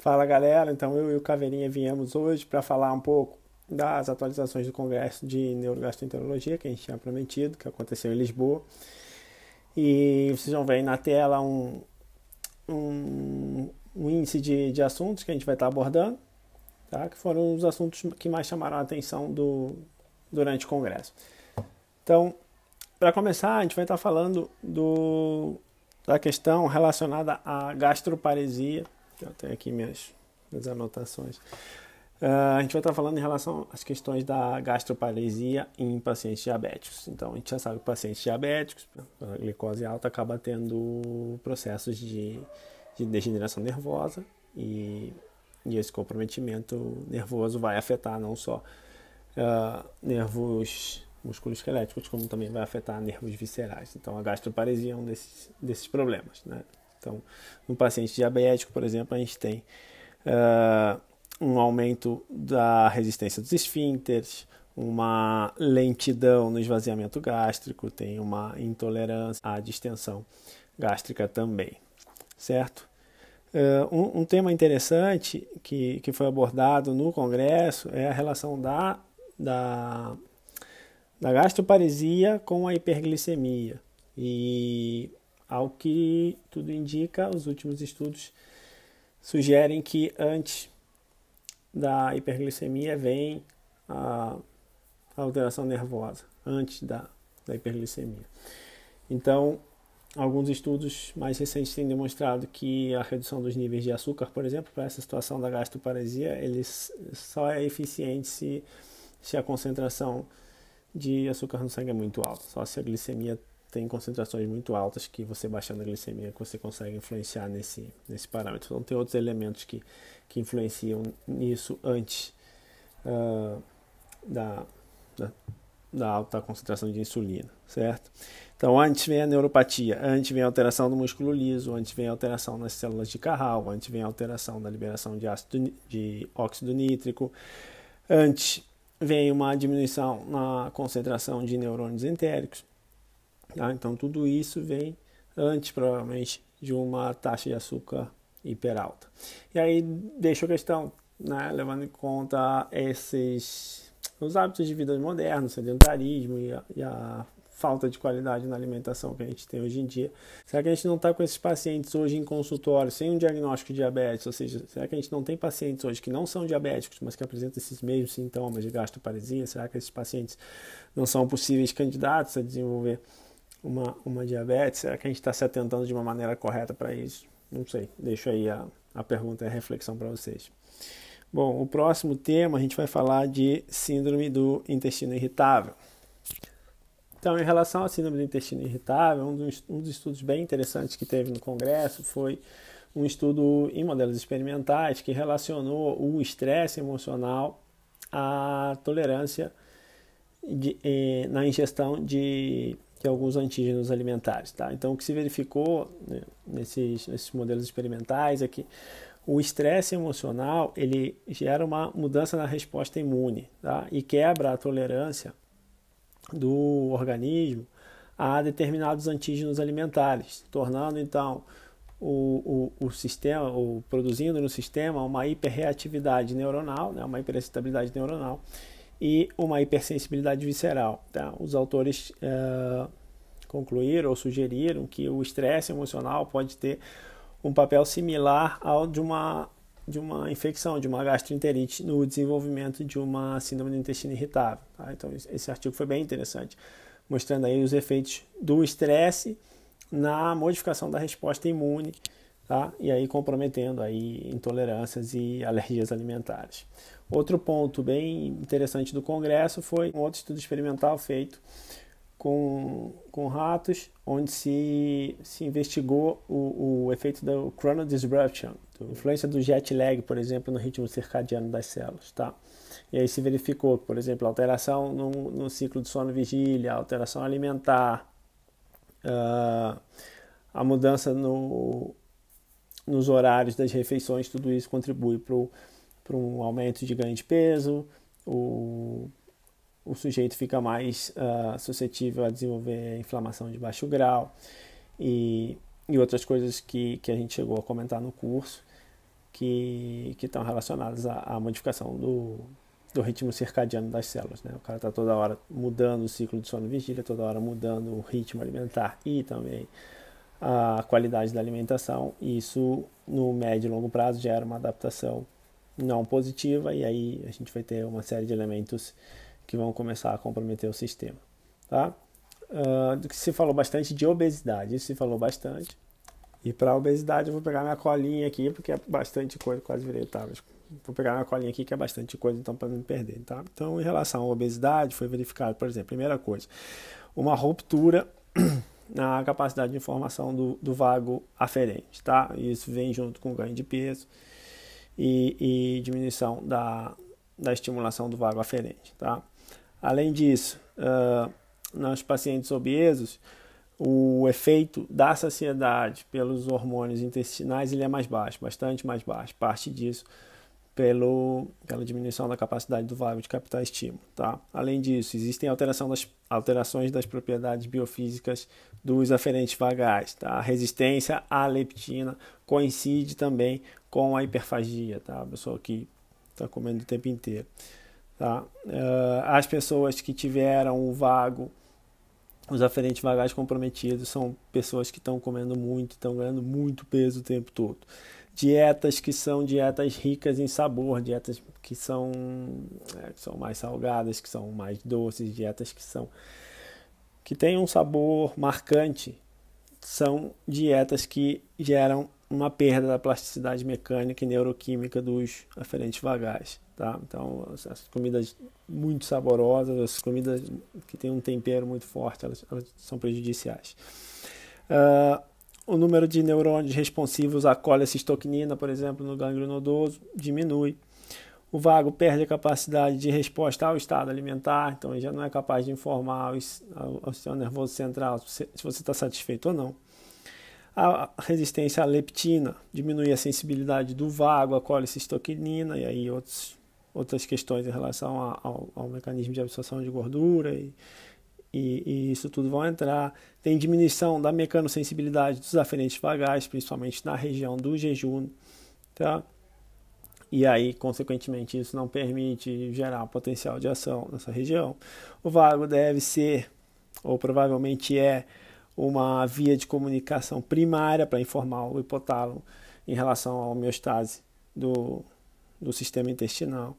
Fala galera, então eu e o Caveirinha viemos hoje para falar um pouco das atualizações do Congresso de Neurogastroenterologia que a gente tinha prometido, que aconteceu em Lisboa. E vocês vão ver aí na tela um, um, um índice de, de assuntos que a gente vai estar abordando, tá? que foram os assuntos que mais chamaram a atenção do, durante o Congresso. Então, para começar, a gente vai estar falando do, da questão relacionada à gastroparesia então, eu tenho aqui minhas, minhas anotações. Uh, a gente vai estar falando em relação às questões da gastroparesia em pacientes diabéticos. Então, a gente já sabe que pacientes diabéticos, a glicose alta, acaba tendo processos de, de degeneração nervosa e, e, esse comprometimento nervoso vai afetar não só uh, nervos musculoesqueléticos, como também vai afetar nervos viscerais. Então, a gastroparesia é um desses, desses problemas, né? Então, no paciente diabético, por exemplo, a gente tem uh, um aumento da resistência dos esfínteres, uma lentidão no esvaziamento gástrico, tem uma intolerância à distensão gástrica também, certo? Uh, um, um, tema interessante que, que foi abordado no congresso é a relação da, da, da gastroparesia com a hiperglicemia. E ao que tudo indica, os últimos estudos sugerem que antes da hiperglicemia vem a alteração nervosa, antes da, da hiperglicemia. Então, alguns estudos mais recentes têm demonstrado que a redução dos níveis de açúcar, por exemplo, para essa situação da gastroparesia, ele só é eficiente se, se a concentração de açúcar no sangue é muito alta, só se a glicemia tem concentrações muito altas que você baixando a glicemia você consegue influenciar nesse, nesse parâmetro. Então tem outros elementos que, que influenciam nisso antes uh, da, da, da, alta concentração de insulina, certo? Então antes vem a neuropatia, antes vem a alteração do músculo liso, antes vem a alteração nas células de Carral, antes vem a alteração da liberação de, ácido, de óxido nítrico, antes vem uma diminuição na concentração de neurônios entéricos, Tá? Então, tudo isso vem antes, provavelmente, de uma taxa de açúcar hiperalta. E aí, deixa a questão, né? levando em conta esses os hábitos de vida modernos, sedentarismo e a, e a falta de qualidade na alimentação que a gente tem hoje em dia. Será que a gente não está com esses pacientes hoje em consultório sem um diagnóstico de diabetes? Ou seja, será que a gente não tem pacientes hoje que não são diabéticos, mas que apresentam esses mesmos sintomas de gastroparesia? Será que esses pacientes não são possíveis candidatos a desenvolver uma, uma diabetes? Será que a gente está se atentando de uma maneira correta para isso? Não sei. Deixo aí a, a pergunta e a reflexão para vocês. Bom, o próximo tema a gente vai falar de síndrome do intestino irritável. Então, em relação à síndrome do intestino irritável, um dos, um dos estudos bem interessantes que teve no congresso foi um estudo em modelos experimentais que relacionou o estresse emocional à tolerância de, eh, na ingestão de que é alguns antígenos alimentares. Tá? Então, o que se verificou né, nesses, nesses modelos experimentais é que o estresse emocional ele gera uma mudança na resposta imune tá? e quebra a tolerância do organismo a determinados antígenos alimentares, tornando então o, o, o sistema, produzindo no sistema uma hiperreatividade neuronal, né, uma hiperexcitabilidade neuronal, e uma hipersensibilidade visceral. Tá? Os autores uh, concluíram ou sugeriram que o estresse emocional pode ter um papel similar ao de uma, de uma infecção, de uma gastroenterite, no desenvolvimento de uma síndrome do intestino irritável. Tá? Então, esse artigo foi bem interessante, mostrando aí os efeitos do estresse na modificação da resposta imune, tá? e aí comprometendo aí intolerâncias e alergias alimentares. Outro ponto bem interessante do Congresso foi um outro estudo experimental feito com, com ratos, onde se, se investigou o, o efeito da chrono disruption, influência do jet lag, por exemplo, no ritmo circadiano das células, tá? E aí se verificou, por exemplo, alteração no, no ciclo de sono vigília, alteração alimentar, uh, a mudança no, nos horários das refeições, tudo isso contribui para o para um aumento de ganho de peso, o, o sujeito fica mais uh, suscetível a desenvolver inflamação de baixo grau e, e outras coisas que, que a gente chegou a comentar no curso que, que estão relacionadas à, à modificação do, do ritmo circadiano das células. Né? O cara está toda hora mudando o ciclo de sono e vigília, toda hora mudando o ritmo alimentar e também a qualidade da alimentação. Isso, no médio e longo prazo, gera uma adaptação não positiva, e aí a gente vai ter uma série de elementos que vão começar a comprometer o sistema. Tá? Uh, do que se falou bastante de obesidade, isso se falou bastante. E para obesidade eu vou pegar minha colinha aqui, porque é bastante coisa, quase virei tábua. Vou pegar minha colinha aqui, que é bastante coisa, então para não me perder, tá? Então, em relação à obesidade, foi verificado, por exemplo, primeira coisa, uma ruptura na capacidade de informação do, do vago aferente, tá? Isso vem junto com ganho de peso e, e diminuição da, da estimulação do vago aferente. Tá? Além disso, uh, nos pacientes obesos, o efeito da saciedade pelos hormônios intestinais ele é mais baixo, bastante mais baixo. Parte disso pelo, pela diminuição da capacidade do vago de captar estímulo. Tá? Além disso, existem alteração das, alterações das propriedades biofísicas dos aferentes vagais. Tá? A resistência à leptina coincide também com a hiperfagia, tá? A pessoa que está comendo o tempo inteiro, tá? Uh, as pessoas que tiveram o vago, os aferentes vagais comprometidos são pessoas que estão comendo muito, estão ganhando muito peso o tempo todo. Dietas que são dietas ricas em sabor, dietas que são, é, que são mais salgadas, que são mais doces, dietas que são que têm um sabor marcante, são dietas que geram uma perda da plasticidade mecânica e neuroquímica dos aferentes vagais. Tá? Então, as comidas muito saborosas, as comidas que têm um tempero muito forte, elas, elas são prejudiciais. Uh, o número de neurônios responsivos à colecistocnina, por exemplo, no gânglio nodoso, diminui. O vago perde a capacidade de resposta ao estado alimentar, então ele já não é capaz de informar ao, ao, seu nervoso central se você está satisfeito ou não a resistência à leptina, diminuir a sensibilidade do vago à colicistoquinina e aí outros, outras questões em relação a, ao, ao, mecanismo de absorção de gordura e, e, e, isso tudo vão entrar. Tem diminuição da mecanosensibilidade dos aferentes vagais, principalmente na região do jejum, tá? E aí, consequentemente, isso não permite gerar potencial de ação nessa região. O vago deve ser, ou provavelmente é, uma via de comunicação primária para informar o hipotálamo em relação à homeostase do, do sistema intestinal.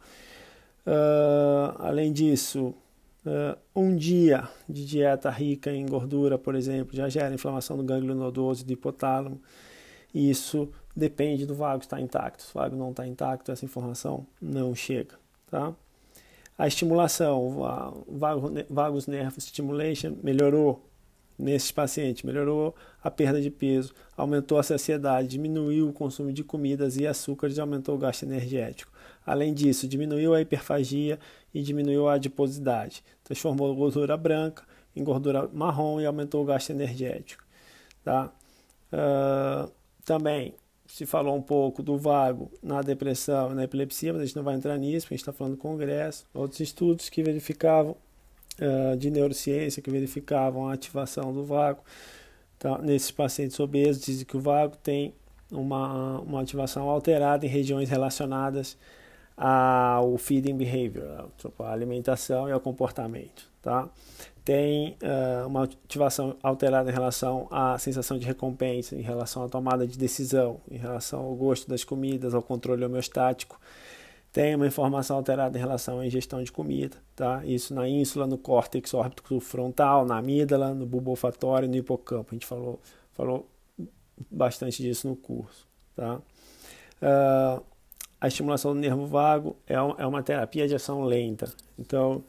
Uh, além disso, uh, um dia de dieta rica em gordura, por exemplo, já gera inflamação do gânglio nodoso do hipotálamo. Isso depende do vago estar intacto. Se o vago não está intacto, essa informação não chega. Tá? A estimulação, a vagos nervos stimulation, melhorou nesses pacientes. Melhorou a perda de peso, aumentou a saciedade, diminuiu o consumo de comidas e açúcares e aumentou o gasto energético. Além disso, diminuiu a hiperfagia e diminuiu a adiposidade, transformou gordura branca em gordura marrom e aumentou o gasto energético. Tá? Uh, também se falou um pouco do vago na depressão e na epilepsia, mas a gente não vai entrar nisso, porque a gente está falando do congresso, outros estudos que verificavam uh, de neurociência que verificavam a ativação do vago. Tá? Nesses pacientes obesos, dizem que o vago tem uma, uma ativação alterada em regiões relacionadas ao feeding behavior, tipo a alimentação e ao comportamento. Tá? Tem uh, uma ativação alterada em relação à sensação de recompensa, em relação à tomada de decisão, em relação ao gosto das comidas, ao controle homeostático tem uma informação alterada em relação à ingestão de comida, tá? Isso na ínsula, no córtex órbito frontal, na amígdala, no bulbo olfatório, no hipocampo. A gente falou, falou bastante disso no curso, tá? Uh, a estimulação do nervo vago é, um, é uma terapia de ação lenta. Então,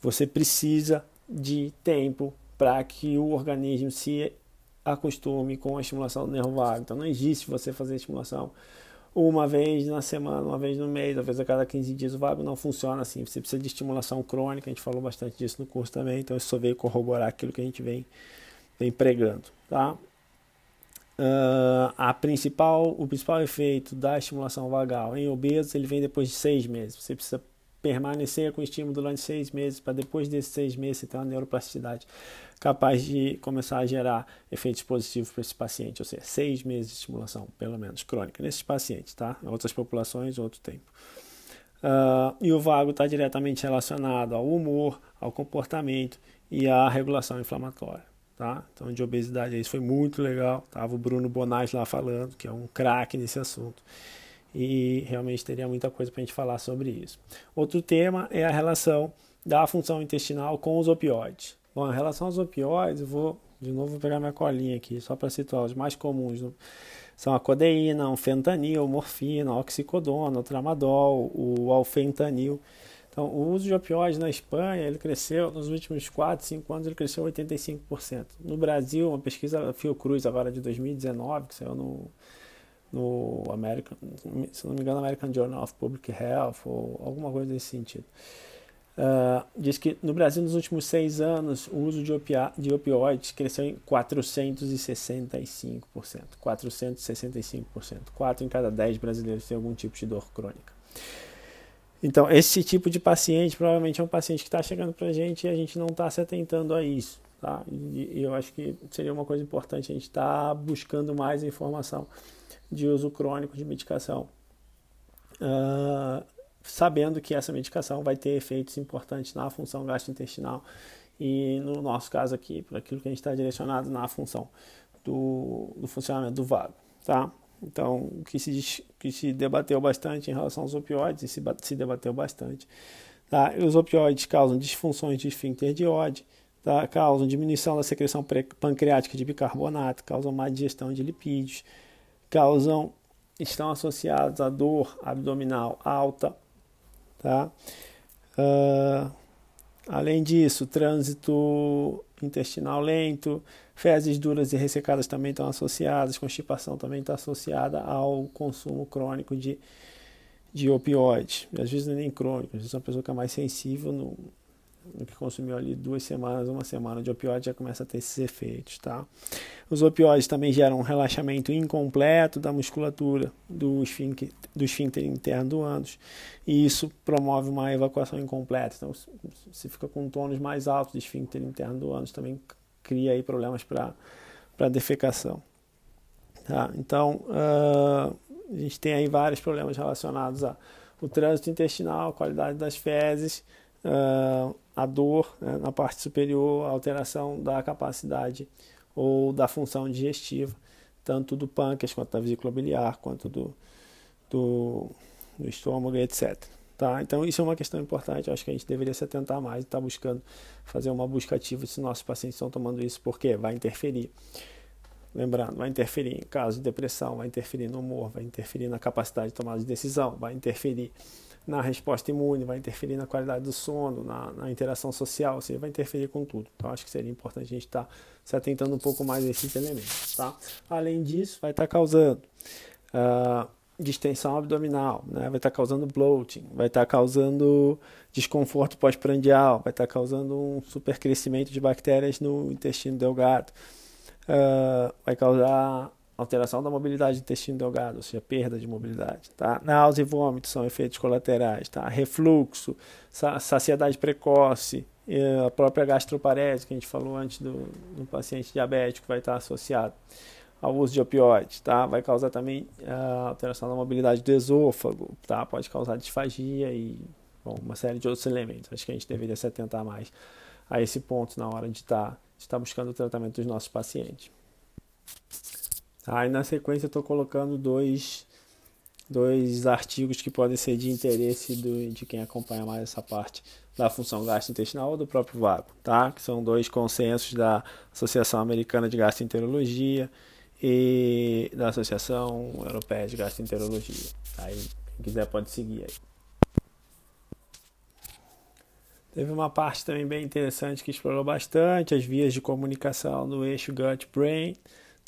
você precisa de tempo para que o organismo se acostume com a estimulação do nervo vago. Então, não existe você fazer estimulação uma vez na semana, uma vez no mês, uma vez a cada 15 dias, o VAB não funciona assim. Você precisa de estimulação crônica, a gente falou bastante disso no curso também, então isso é só veio corroborar aquilo que a gente vem, vem pregando, tá? Uh, a principal, o principal efeito da estimulação vagal em obesos, ele vem depois de seis meses. Você precisa permanecer com estímulo durante seis meses, para depois desses seis meses você ter uma neuroplasticidade capaz de começar a gerar efeitos positivos para esse paciente, ou seja, seis meses de estimulação, pelo menos, crônica, nesses pacientes, tá? Em outras populações, outro tempo. Uh, e o vago está diretamente relacionado ao humor, ao comportamento e à regulação inflamatória. Tá? Então, de obesidade, isso foi muito legal. Tava o Bruno Bonaz lá falando, que é um craque nesse assunto e realmente teria muita coisa para a gente falar sobre isso. Outro tema é a relação da função intestinal com os opioides. Bom, em relação aos opioides, eu vou de novo pegar minha colinha aqui, só para situar os mais comuns. Né? são a codeína, o fentanil, morfina, oxicodona, o tramadol, o alfentanil. Então, o uso de opioides na Espanha, ele cresceu nos últimos 4, 5 anos, ele cresceu 85%. No Brasil, uma pesquisa Fiocruz agora de 2019, que saiu no no American, se não me engano, American Journal of Public Health ou alguma coisa nesse sentido. Uh, diz que no Brasil, nos últimos seis anos, o uso de, opia de opioides cresceu em 465%. 465%. 4 em cada 10 brasileiros tem algum tipo de dor crônica. Então, esse tipo de paciente provavelmente é um paciente que está chegando para a gente e a gente não está se atentando a isso. Tá? E, e eu acho que seria uma coisa importante a gente estar tá buscando mais informação de uso crônico de medicação, uh, sabendo que essa medicação vai ter efeitos importantes na função gastrointestinal e, no nosso caso aqui, para aquilo que a gente está direcionado na função do, do funcionamento do vago, tá? Então, o que se, que se debateu bastante em relação aos opioides, e se, se debateu bastante, tá? os opioides causam disfunções de esfíncter de ódio, tá? causam diminuição da secreção pancreática de bicarbonato, causam má digestão de lipídios, causam estão associados à dor abdominal alta, tá? Uh, além disso, trânsito intestinal lento, fezes duras e ressecadas também estão associadas, constipação também está associada ao consumo crônico de, de opioides. Às vezes é nem crônico, às vezes é uma pessoa que é mais sensível no, que consumiu ali duas semanas, uma semana de opioide já começa a ter esses efeitos, tá? Os opioides também geram um relaxamento incompleto da musculatura do esfíncter, do esfíncter interno do ânus e isso promove uma evacuação incompleta. Então, se fica com tônus mais altos do esfíncter interno do ânus, também cria aí problemas para para defecação. Tá? Então, uh, a gente tem aí vários problemas relacionados ao trânsito intestinal, qualidade das fezes, uh, a dor né, na parte superior, a alteração da capacidade ou da função digestiva, tanto do pâncreas quanto da vesícula biliar, quanto do, do, do estômago, etc. Tá? Então, isso é uma questão importante. acho que a gente deveria se atentar mais e estar tá buscando fazer uma busca ativa se nossos pacientes estão tomando isso, porque vai interferir. Lembrando, vai interferir em caso de depressão, vai interferir no humor, vai interferir na capacidade de tomada de decisão, vai interferir na resposta imune, vai interferir na qualidade do sono, na, na interação social, ou seja, vai interferir com tudo. Então, acho que seria importante a gente estar tá se atentando um pouco mais a esses elementos, tá? Além disso, vai estar tá causando uh, distensão abdominal, né? vai estar tá causando bloating, vai estar tá causando desconforto pós-prandial, vai estar tá causando um supercrescimento de bactérias no intestino delgado, uh, vai causar alteração da mobilidade do intestino delgado, ou seja, perda de mobilidade, tá? Náusea e vômito são efeitos colaterais, tá? Refluxo, saciedade precoce, a própria gastroparese que a gente falou antes do, do paciente diabético vai estar associado ao uso de opioides, tá? Vai causar também a ah, alteração da mobilidade do esôfago, tá? Pode causar disfagia e bom, uma série de outros elementos. Acho que a gente deveria se atentar mais a esse ponto na hora de estar tá, de tá buscando o tratamento dos nossos pacientes. Aí na sequência eu estou colocando dois, dois artigos que podem ser de interesse do, de quem acompanha mais essa parte da função gastrointestinal ou do próprio vago, tá? Que são dois consensos da Associação Americana de Gastroenterologia e da Associação Europeia de Gastroenterologia. Aí, quem quiser pode seguir aí. Teve uma parte também bem interessante que explorou bastante as vias de comunicação do eixo gut-brain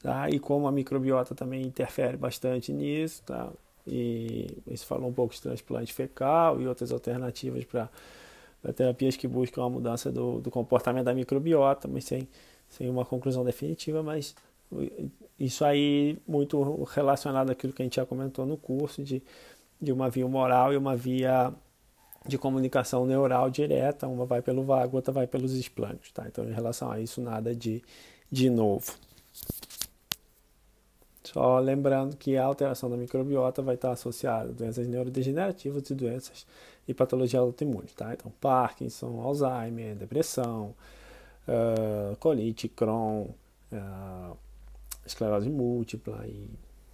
Tá? E como a microbiota também interfere bastante nisso, tá? E se falou um pouco de transplante fecal e outras alternativas para terapias que buscam a mudança do, do, comportamento da microbiota, mas sem, sem uma conclusão definitiva, mas isso aí muito relacionado àquilo que a gente já comentou no curso de, de uma via moral e uma via de comunicação neural direta, uma vai pelo vago, outra vai pelos esplânios, tá? Então, em relação a isso, nada de, de novo. Só lembrando que a alteração da microbiota vai estar associada a doenças neurodegenerativas e doenças e patologias autoimunes, tá? Então, Parkinson, Alzheimer, depressão, uh, colite, Crohn, uh, esclerose múltipla e,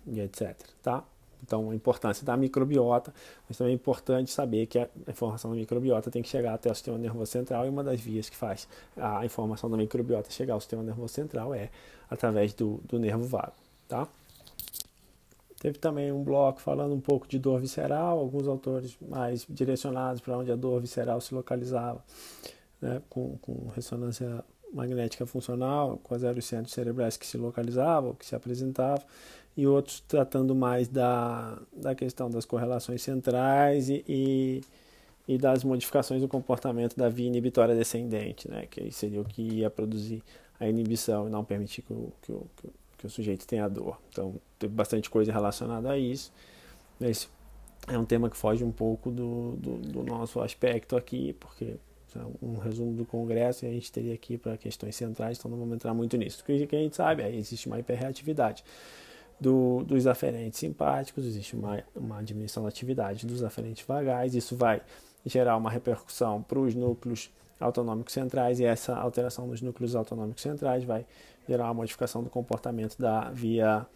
e etc, tá? Então, a importância da microbiota, mas também é importante saber que a informação da microbiota tem que chegar até o sistema nervoso central e uma das vias que faz a informação da microbiota chegar ao sistema nervoso central é através do, do nervo vago, tá? Teve também um bloco falando um pouco de dor visceral, alguns autores mais direcionados para onde a dor visceral se localizava, né, com, com, ressonância magnética funcional, quais eram os centros cerebrais que se localizavam, que se apresentavam, e outros tratando mais da, da questão das correlações centrais e, e, e das modificações do comportamento da via inibitória descendente, né, que seria o que ia produzir a inibição e não permitir que o, que o, que o que o sujeito tem a dor. Então, tem bastante coisa relacionada a isso. Esse é um tema que foge um pouco do, do, do nosso aspecto aqui, porque é um resumo do Congresso e a gente teria aqui para questões centrais, então não vamos entrar muito nisso. O que a gente sabe é existe uma hiperreatividade do, dos aferentes simpáticos, existe uma, uma diminuição da atividade dos aferentes vagais, isso vai gerar uma repercussão para os núcleos autonômicos centrais e essa alteração nos núcleos autonômicos centrais vai gerar uma modificação do comportamento da via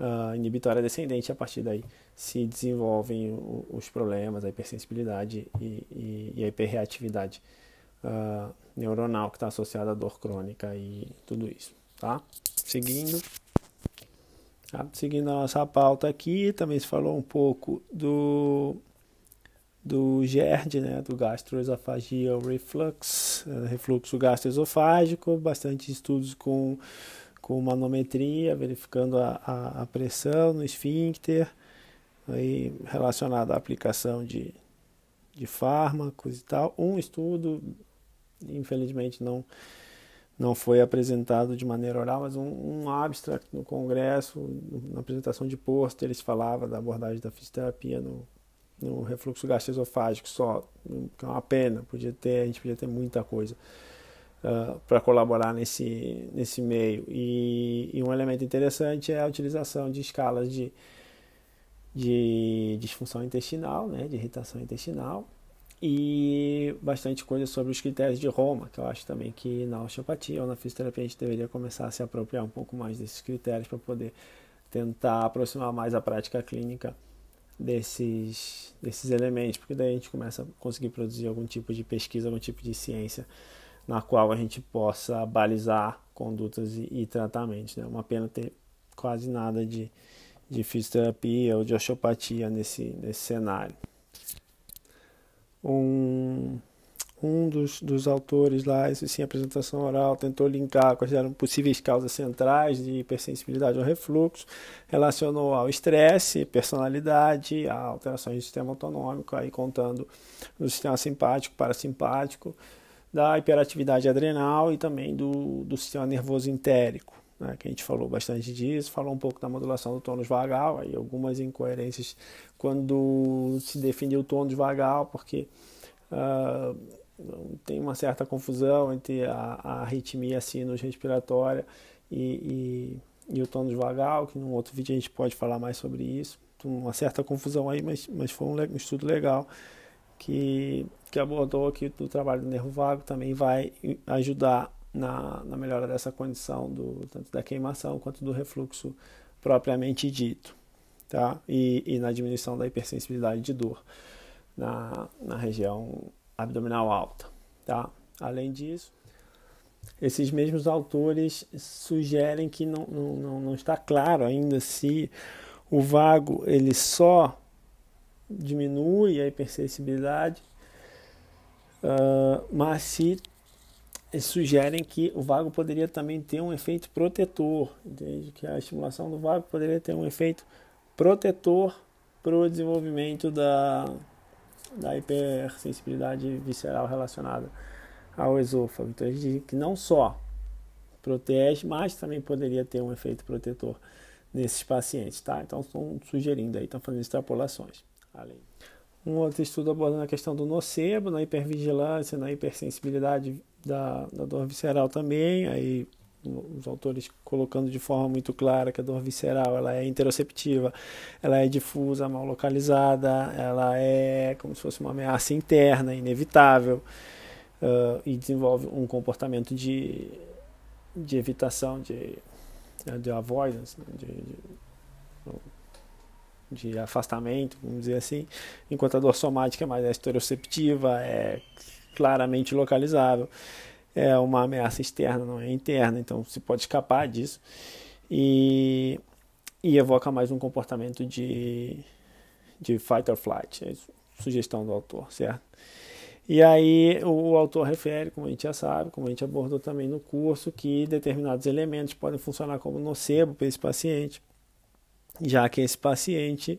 uh, inibitória descendente. A partir daí se desenvolvem os problemas, a hipersensibilidade e, e, e a hiperreatividade uh, neuronal que está associada à dor crônica e tudo isso. Tá? Seguindo. Tá? Seguindo a nossa pauta aqui, também se falou um pouco do do GERD, né, do gastroesofagial reflux, eh, refluxo gastroesofágico, bastante estudos com, com manometria, verificando a, a, a pressão no esfíncter, aí relacionado à aplicação de, de fármacos e tal. Um estudo, infelizmente não não foi apresentado de maneira oral, mas um, um abstract no congresso, na apresentação de pôster, eles falavam da abordagem da fisioterapia no no refluxo gastroesofágico só, que é uma pena, podia ter, a gente podia ter muita coisa uh, ah, para colaborar nesse, nesse meio. E, e, um elemento interessante é a utilização de escalas de, de disfunção intestinal, né, de irritação intestinal, e bastante coisa sobre os critérios de Roma, que eu acho também que na osteopatia ou na fisioterapia a gente deveria começar a se apropriar um pouco mais desses critérios para poder tentar aproximar mais a prática clínica desses, desses elementos, porque daí a gente começa a conseguir produzir algum tipo de pesquisa, algum tipo de ciência na qual a gente possa balizar condutas e, e tratamentos. É né? uma pena ter quase nada de, de fisioterapia ou de osteopatia nesse, nesse cenário. Um um dos, dos autores lá, isso sim, apresentação oral, tentou linkar quais eram possíveis causas centrais de hipersensibilidade ao refluxo, relacionou ao estresse, personalidade, a alterações do sistema autonômico, aí contando do sistema simpático, parasimpático, da hiperatividade adrenal e também do, do sistema nervoso entérico. Né, que a gente falou bastante disso, falou um pouco da modulação do tônus vagal, aí algumas incoerências quando se definiu o tônus vagal, porque uh, então, tem uma certa confusão entre a, a arritmia sinos assim, respiratória e, e, e, o tônus vagal, que num outro vídeo a gente pode falar mais sobre isso. Uma certa confusão aí, mas, mas foi um, um estudo legal que, que abordou aqui do trabalho do nervo vago, também vai ajudar na, na melhora dessa condição, do, tanto da queimação quanto do refluxo propriamente dito, tá? e, e na diminuição da hipersensibilidade de dor na, na região abdominal alta, tá? Além disso, esses mesmos autores sugerem que não, não, não está claro ainda se o vago ele só diminui a hipersensibilidade, uh, mas se sugerem que o vago poderia também ter um efeito protetor, desde que a estimulação do vago poderia ter um efeito protetor para o desenvolvimento da, da hipersensibilidade visceral relacionada ao esôfago. Então, a gente diz que não só protege, mas também poderia ter um efeito protetor nesses pacientes, tá? Então, estão sugerindo aí, estão fazendo extrapolações. Além. Um outro estudo abordando a questão do nocebo, na hipervigilância, na hipersensibilidade da, da dor visceral também, aí os autores colocando de forma muito clara que a dor visceral ela é interoceptiva, ela é difusa, mal localizada, ela é como se fosse uma ameaça interna, inevitável, uh, e desenvolve um comportamento de, de evitação, de, de avoidance, né, de, de, de afastamento, vamos dizer assim, enquanto a dor somática é mais interoceptiva estereoceptiva, é claramente localizável é uma ameaça externa, não é interna, então se pode escapar disso e, e evoca mais um comportamento de, de fight or flight, é sugestão do autor, certo? E aí o, autor refere, como a gente já sabe, como a gente abordou também no curso, que determinados elementos podem funcionar como nocebo para esse paciente, já que esse paciente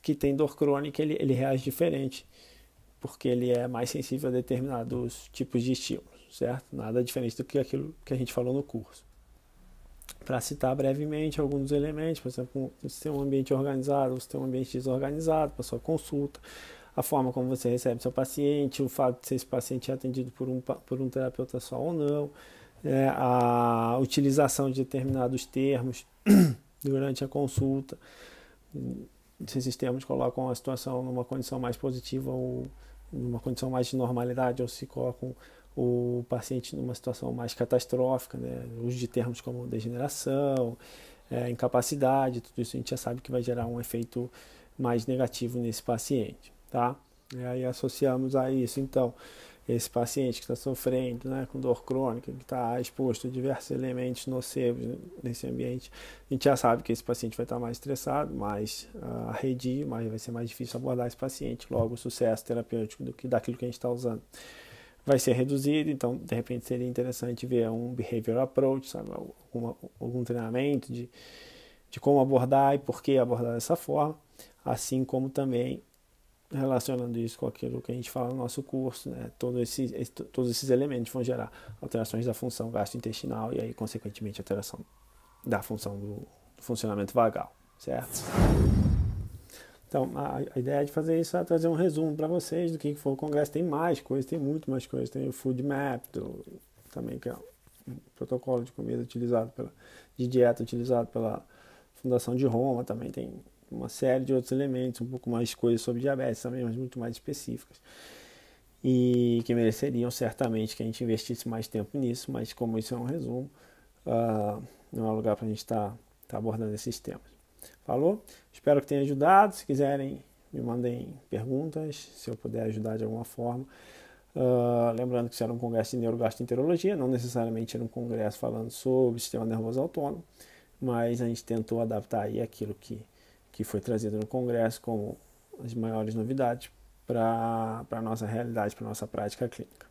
que tem dor crônica, ele, ele reage diferente, porque ele é mais sensível a determinados tipos de estímulos certo? Nada diferente do que aquilo que a gente falou no curso. Para citar brevemente alguns elementos, por exemplo, você tem um ambiente organizado, você tem um ambiente desorganizado para sua consulta, a forma como você recebe seu paciente, o fato de ser esse paciente atendido por um, por um terapeuta só ou não, é, a utilização de determinados termos durante a consulta, se esses termos colocam a situação numa condição mais positiva ou numa condição mais de normalidade, ou se colocam o paciente numa situação mais catastrófica, né? uso de termos como degeneração, é, incapacidade, tudo isso a gente já sabe que vai gerar um efeito mais negativo nesse paciente, tá? E aí associamos a isso, então, esse paciente que está sofrendo né, com dor crônica, que está exposto a diversos elementos nocivos nesse ambiente, a gente já sabe que esse paciente vai estar tá mais estressado, mais uh, arredio, mais, vai ser mais difícil abordar esse paciente, logo o sucesso terapêutico do que daquilo que a gente está usando vai ser reduzido, então de repente seria interessante ver um behavior approach, sabe? Algum, algum treinamento de, de como abordar e por que abordar dessa forma, assim como também relacionando isso com aquilo que a gente fala no nosso curso, né? Todo esse, esse, todos esses elementos vão gerar alterações da função gastrointestinal e aí, consequentemente, alteração da função do, do funcionamento vagal, certo? Então, a, a, ideia de fazer isso é trazer um resumo para vocês do que, que foi o congresso. Tem mais coisas, tem muito mais coisas. Tem o Food Map, do, também, que é um protocolo de comida utilizado pela, de dieta utilizado pela Fundação de Roma. Também tem uma série de outros elementos, um pouco mais coisas sobre diabetes também, mas muito mais específicas. E que mereceriam certamente que a gente investisse mais tempo nisso, mas como isso é um resumo, uh, não é lugar para a gente estar tá, tá abordando esses temas. Falou? Espero que tenha ajudado. Se quiserem, me mandem perguntas, se eu puder ajudar de alguma forma. Uh, lembrando que isso era um congresso de neurogastroenterologia, não necessariamente era um congresso falando sobre sistema nervoso autônomo, mas a gente tentou adaptar aí aquilo que, que foi trazido no congresso como as maiores novidades para a nossa realidade, para a nossa prática clínica.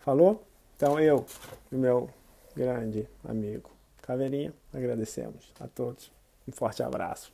Falou? Então eu e o meu grande amigo Caveirinha agradecemos a todos. Um forte abraço.